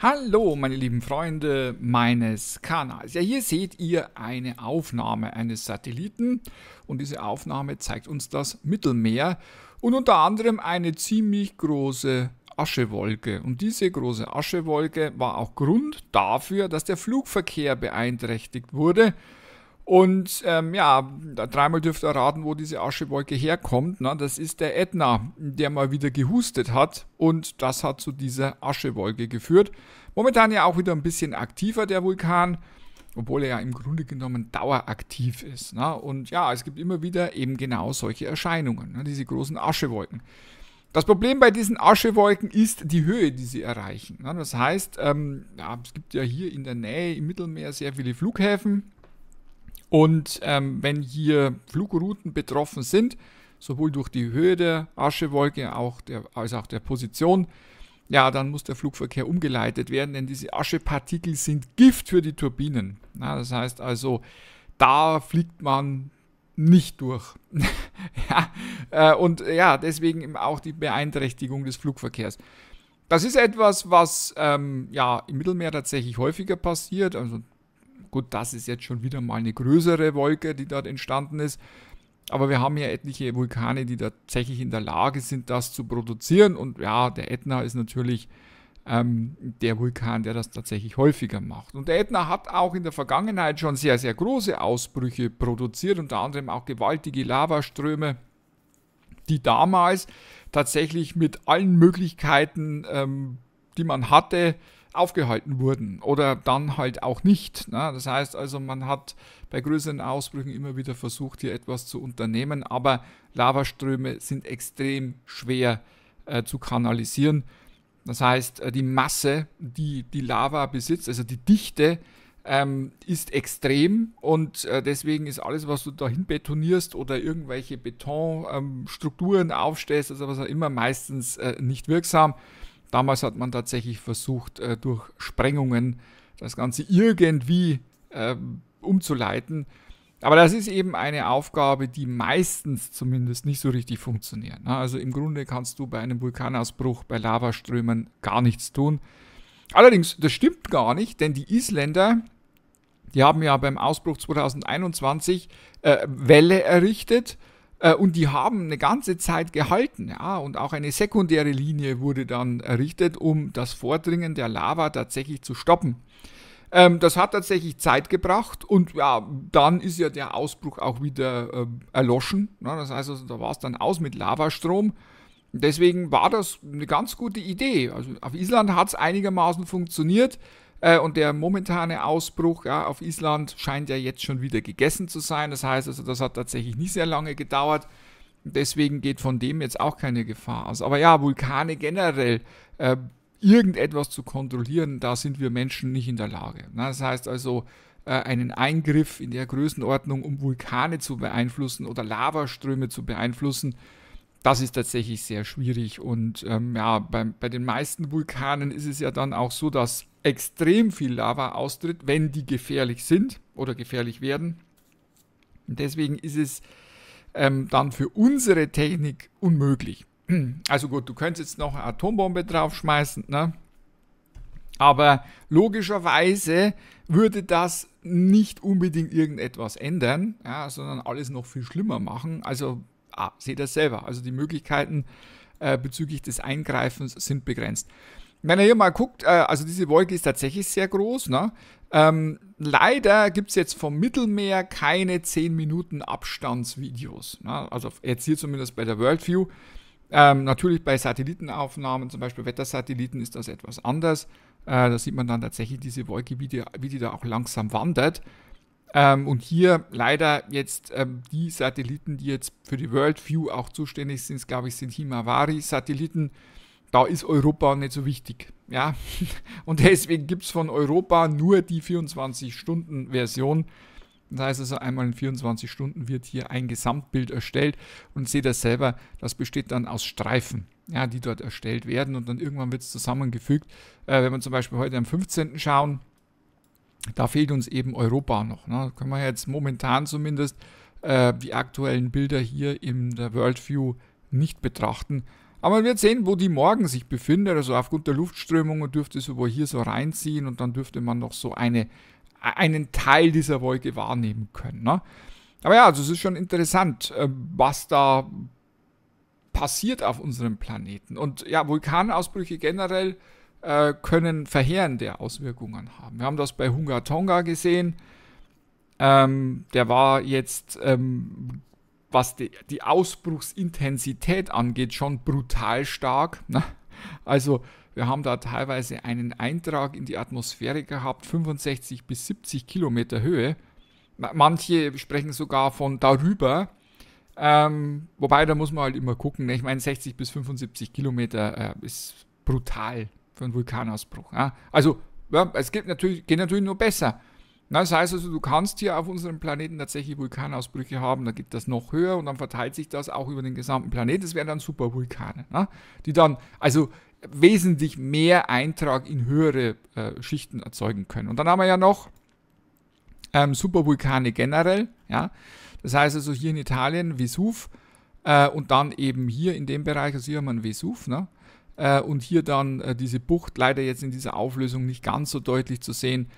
Hallo meine lieben Freunde meines Kanals. Ja, hier seht ihr eine Aufnahme eines Satelliten und diese Aufnahme zeigt uns das Mittelmeer und unter anderem eine ziemlich große Aschewolke. Und diese große Aschewolke war auch Grund dafür, dass der Flugverkehr beeinträchtigt wurde und ähm, ja, dreimal dürft ihr raten, wo diese Aschewolke herkommt. Na, ne? das ist der Ätna, der mal wieder gehustet hat. Und das hat zu dieser Aschewolke geführt. Momentan ja auch wieder ein bisschen aktiver, der Vulkan. Obwohl er ja im Grunde genommen daueraktiv ist. Na? Ne? Und ja, es gibt immer wieder eben genau solche Erscheinungen, na, ne? diese großen Aschewolken. Das Problem bei diesen Aschewolken ist die Höhe, die sie erreichen. das heißt, ähm, ja, es gibt ja hier in der Nähe im Mittelmeer sehr viele Flughäfen und ähm, wenn hier Flugrouten betroffen sind, sowohl durch die Höhe der Aschewolke auch der, als auch der Position, ja, dann muss der Flugverkehr umgeleitet werden, denn diese Aschepartikel sind Gift für die Turbinen. Ja, das heißt also, da fliegt man nicht durch. ja, äh, und ja, deswegen eben auch die Beeinträchtigung des Flugverkehrs. Das ist etwas, was ähm, ja im Mittelmeer tatsächlich häufiger passiert. Also Gut, das ist jetzt schon wieder mal eine größere Wolke, die dort entstanden ist. Aber wir haben ja etliche Vulkane, die tatsächlich in der Lage sind, das zu produzieren. Und ja, der Ätna ist natürlich ähm, der Vulkan, der das tatsächlich häufiger macht. Und der Ätna hat auch in der Vergangenheit schon sehr, sehr große Ausbrüche produziert, unter anderem auch gewaltige Lavaströme, die damals tatsächlich mit allen Möglichkeiten, ähm, die man hatte, aufgehalten wurden oder dann halt auch nicht. Ne? Das heißt also, man hat bei größeren Ausbrüchen immer wieder versucht, hier etwas zu unternehmen, aber Lavaströme sind extrem schwer äh, zu kanalisieren. Das heißt, äh, die Masse, die die Lava besitzt, also die Dichte, ähm, ist extrem und äh, deswegen ist alles, was du dahin betonierst oder irgendwelche Betonstrukturen ähm, aufstellst, also was auch immer, meistens äh, nicht wirksam. Damals hat man tatsächlich versucht, äh, durch Sprengungen das Ganze irgendwie ähm, umzuleiten. Aber das ist eben eine Aufgabe, die meistens zumindest nicht so richtig funktioniert. Ne? Also im Grunde kannst du bei einem Vulkanausbruch, bei Lavaströmen gar nichts tun. Allerdings, das stimmt gar nicht, denn die Isländer, die haben ja beim Ausbruch 2021 äh, Wälle errichtet äh, und die haben eine ganze Zeit gehalten, ja, und auch eine sekundäre Linie wurde dann errichtet, um das Vordringen der Lava tatsächlich zu stoppen. Ähm, das hat tatsächlich Zeit gebracht und ja, dann ist ja der Ausbruch auch wieder äh, erloschen. Ne? Das heißt, also, da war es dann aus mit Lavastrom. Deswegen war das eine ganz gute Idee. Also auf Island hat es einigermaßen funktioniert. Äh, und der momentane Ausbruch ja, auf Island scheint ja jetzt schon wieder gegessen zu sein. Das heißt also, das hat tatsächlich nicht sehr lange gedauert. Deswegen geht von dem jetzt auch keine Gefahr aus. Aber ja, Vulkane generell, äh, irgendetwas zu kontrollieren, da sind wir Menschen nicht in der Lage. Na, das heißt also, äh, einen Eingriff in der Größenordnung, um Vulkane zu beeinflussen oder Lavaströme zu beeinflussen, das ist tatsächlich sehr schwierig. Und ähm, ja, bei, bei den meisten Vulkanen ist es ja dann auch so, dass extrem viel Lava austritt, wenn die gefährlich sind oder gefährlich werden. Und deswegen ist es ähm, dann für unsere Technik unmöglich. Also gut, du könntest jetzt noch eine Atombombe draufschmeißen, ne? Aber logischerweise würde das nicht unbedingt irgendetwas ändern, ja, sondern alles noch viel schlimmer machen. Also ah, seht das selber. Also die Möglichkeiten äh, bezüglich des Eingreifens sind begrenzt. Wenn ihr hier mal guckt, äh, also diese Wolke ist tatsächlich sehr groß. Ne? Ähm, leider gibt es jetzt vom Mittelmeer keine 10 Minuten Abstandsvideos. Ne? Also jetzt hier zumindest bei der Worldview. Ähm, natürlich bei Satellitenaufnahmen, zum Beispiel Wettersatelliten, ist das etwas anders. Äh, da sieht man dann tatsächlich diese Wolke, wie die, wie die da auch langsam wandert. Ähm, und hier leider jetzt ähm, die Satelliten, die jetzt für die Worldview auch zuständig sind, glaube ich, sind Himawari-Satelliten da ist Europa nicht so wichtig. Ja? Und deswegen gibt es von Europa nur die 24-Stunden-Version. Das heißt also, einmal in 24 Stunden wird hier ein Gesamtbild erstellt und seht das selber, das besteht dann aus Streifen, ja, die dort erstellt werden und dann irgendwann wird es zusammengefügt. Äh, wenn wir zum Beispiel heute am 15. schauen, da fehlt uns eben Europa noch. Ne? Da können wir jetzt momentan zumindest äh, die aktuellen Bilder hier in der Worldview nicht betrachten. Aber man wird sehen, wo die morgen sich befindet. Also aufgrund der Luftströmungen dürfte es wohl hier so reinziehen und dann dürfte man noch so eine, einen Teil dieser Wolke wahrnehmen können. Ne? Aber ja, also es ist schon interessant, äh, was da passiert auf unserem Planeten. Und ja, Vulkanausbrüche generell äh, können verheerende Auswirkungen haben. Wir haben das bei Hunga Tonga gesehen. Ähm, der war jetzt ähm, was die, die Ausbruchsintensität angeht, schon brutal stark. Ne? Also wir haben da teilweise einen Eintrag in die Atmosphäre gehabt, 65 bis 70 Kilometer Höhe. Manche sprechen sogar von darüber. Ähm, wobei, da muss man halt immer gucken. Ne? Ich meine, 60 bis 75 Kilometer äh, ist brutal für einen Vulkanausbruch. Ja? Also, ja, es geht natürlich, geht natürlich nur besser. Na, das heißt also, du kannst hier auf unserem Planeten tatsächlich Vulkanausbrüche haben, dann geht das noch höher und dann verteilt sich das auch über den gesamten Planeten. Das wären dann Supervulkane, ne? die dann also wesentlich mehr Eintrag in höhere äh, Schichten erzeugen können. Und dann haben wir ja noch ähm, Supervulkane generell. Ja? Das heißt also hier in Italien Vesuv äh, und dann eben hier in dem Bereich, also hier haben wir einen Vesuv. Ne? Äh, und hier dann äh, diese Bucht, leider jetzt in dieser Auflösung nicht ganz so deutlich zu sehen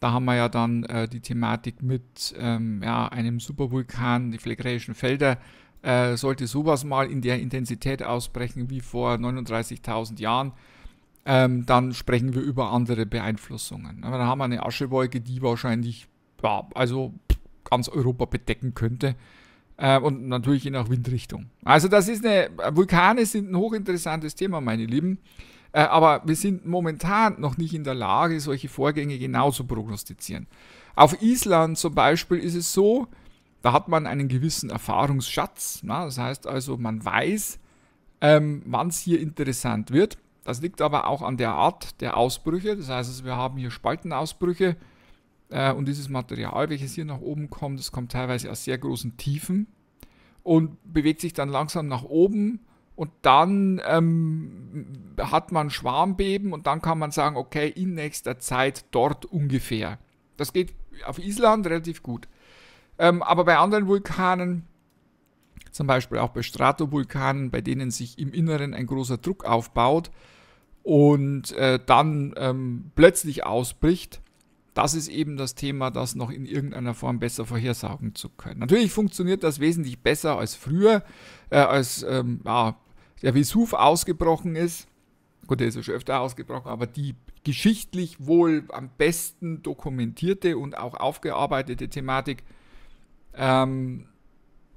da haben wir ja dann äh, die Thematik mit ähm, ja, einem Supervulkan, die Phlegräischen Felder. Äh, sollte sowas mal in der Intensität ausbrechen wie vor 39.000 Jahren, ähm, dann sprechen wir über andere Beeinflussungen. Aber dann haben wir eine Aschewolke, die wahrscheinlich ja, also ganz Europa bedecken könnte. Äh, und natürlich je nach Windrichtung. Also das ist eine, Vulkane sind ein hochinteressantes Thema, meine Lieben. Äh, aber wir sind momentan noch nicht in der Lage, solche Vorgänge genau zu prognostizieren. Auf Island zum Beispiel ist es so, da hat man einen gewissen Erfahrungsschatz. Na? Das heißt also, man weiß, ähm, wann es hier interessant wird. Das liegt aber auch an der Art der Ausbrüche. Das heißt, also, wir haben hier Spaltenausbrüche äh, und dieses Material, welches hier nach oben kommt, das kommt teilweise aus sehr großen Tiefen und bewegt sich dann langsam nach oben und dann ähm, hat man Schwarmbeben und dann kann man sagen, okay, in nächster Zeit dort ungefähr. Das geht auf Island relativ gut. Ähm, aber bei anderen Vulkanen, zum Beispiel auch bei Stratovulkanen, bei denen sich im Inneren ein großer Druck aufbaut und äh, dann ähm, plötzlich ausbricht, das ist eben das Thema, das noch in irgendeiner Form besser vorhersagen zu können. Natürlich funktioniert das wesentlich besser als früher, äh, als ähm, ja, der Vesuv ausgebrochen ist, gut, der ist ja schon öfter ausgebrochen, aber die geschichtlich wohl am besten dokumentierte und auch aufgearbeitete Thematik, ähm,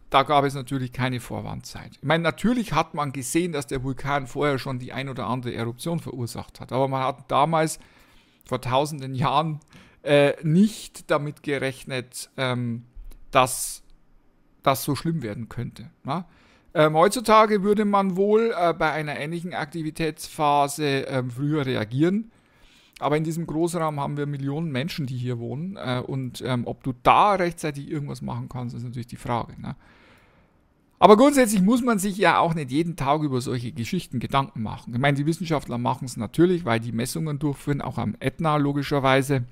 da gab es natürlich keine Vorwandzeit. Ich meine, natürlich hat man gesehen, dass der Vulkan vorher schon die ein oder andere Eruption verursacht hat, aber man hat damals vor tausenden Jahren äh, nicht damit gerechnet, ähm, dass das so schlimm werden könnte. Na? Ne? Ähm, heutzutage würde man wohl äh, bei einer ähnlichen Aktivitätsphase äh, früher reagieren. Aber in diesem Großraum haben wir Millionen Menschen, die hier wohnen. Äh, und ähm, ob du da rechtzeitig irgendwas machen kannst, ist natürlich die Frage. Ne? Aber grundsätzlich muss man sich ja auch nicht jeden Tag über solche Geschichten Gedanken machen. Ich meine, die Wissenschaftler machen es natürlich, weil die Messungen durchführen, auch am Ätna logischerweise.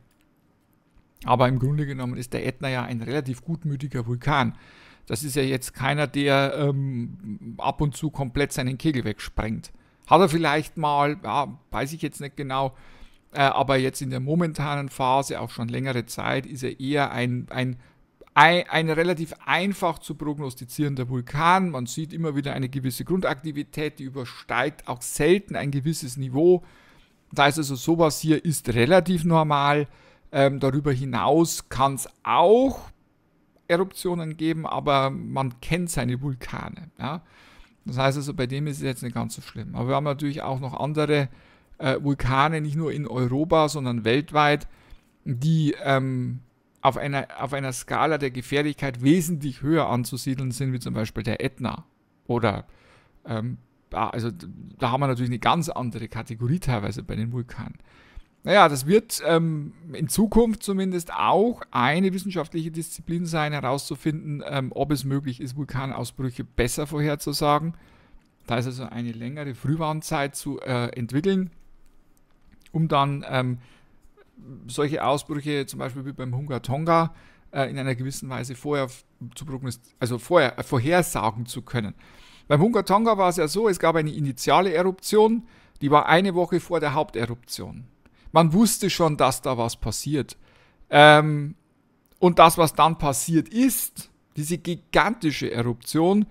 Aber im Grunde genommen ist der Ätna ja ein relativ gutmütiger Vulkan. Das ist ja jetzt keiner, der ähm, ab und zu komplett seinen Kegel wegsprengt. Hat er vielleicht mal, ja, weiß ich jetzt nicht genau, äh, aber jetzt in der momentanen Phase, auch schon längere Zeit, ist er eher ein, ein, ein, ein relativ einfach zu prognostizierender Vulkan. Man sieht immer wieder eine gewisse Grundaktivität, die übersteigt auch selten ein gewisses Niveau. Da ist also sowas hier ist relativ normal. Ähm, darüber hinaus kann es auch Eruptionen geben, aber man kennt seine Vulkane. Ja? Das heißt also, bei dem ist es jetzt nicht ganz so schlimm. Aber wir haben natürlich auch noch andere äh, Vulkane, nicht nur in Europa, sondern weltweit, die ähm, auf, einer, auf einer Skala der Gefährlichkeit wesentlich höher anzusiedeln sind, wie zum Beispiel der Ätna oder ähm, also da haben wir natürlich eine ganz andere Kategorie teilweise bei den Vulkanen. Naja, das wird ähm, in Zukunft zumindest auch eine wissenschaftliche Disziplin sein, herauszufinden, ähm, ob es möglich ist, Vulkanausbrüche besser vorherzusagen. Da ist also eine längere Frühwarnzeit zu äh, entwickeln, um dann ähm, solche Ausbrüche, zum Beispiel wie beim Hunger Tonga, äh, in einer gewissen Weise vorher zu also vorher, äh, vorhersagen zu können. Beim Hunger Tonga war es ja so, es gab eine initiale Eruption, die war eine Woche vor der Haupteruption. Man wusste schon, dass da was passiert. Ähm, und das, was dann passiert ist, diese gigantische Eruption,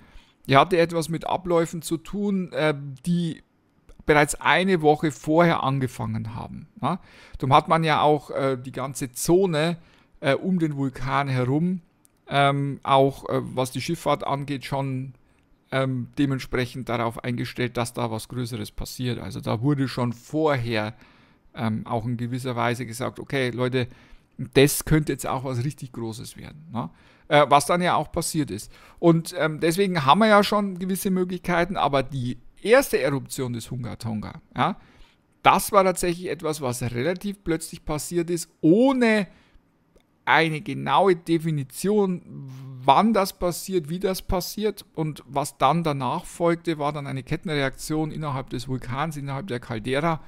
die hatte etwas mit Abläufen zu tun, äh, die bereits eine Woche vorher angefangen haben. Ja? Darum hat man ja auch äh, die ganze Zone äh, um den Vulkan herum, ähm, auch äh, was die Schifffahrt angeht, schon ähm, dementsprechend darauf eingestellt, dass da was Größeres passiert. Also da wurde schon vorher ähm, auch in gewisser Weise gesagt, okay, Leute, das könnte jetzt auch was richtig Großes werden. Ne? Äh, was dann ja auch passiert ist. Und ähm, deswegen haben wir ja schon gewisse Möglichkeiten, aber die erste Eruption des Hunga Tonga, ja, das war tatsächlich etwas, was relativ plötzlich passiert ist, ohne eine genaue Definition, wann das passiert, wie das passiert und was dann danach folgte, war dann eine Kettenreaktion innerhalb des Vulkans, innerhalb der Caldera,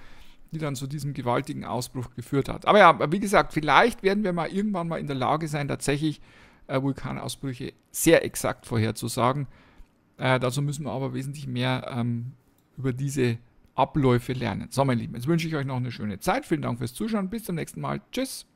die dann zu diesem gewaltigen Ausbruch geführt hat. Aber ja, wie gesagt, vielleicht werden wir mal irgendwann mal in der Lage sein, tatsächlich äh, Vulkanausbrüche sehr exakt vorherzusagen. Äh, dazu müssen wir aber wesentlich mehr ähm, über diese Abläufe lernen. So, meine Lieben, jetzt wünsche ich euch noch eine schöne Zeit. Vielen Dank fürs Zuschauen. Bis zum nächsten Mal. Tschüss.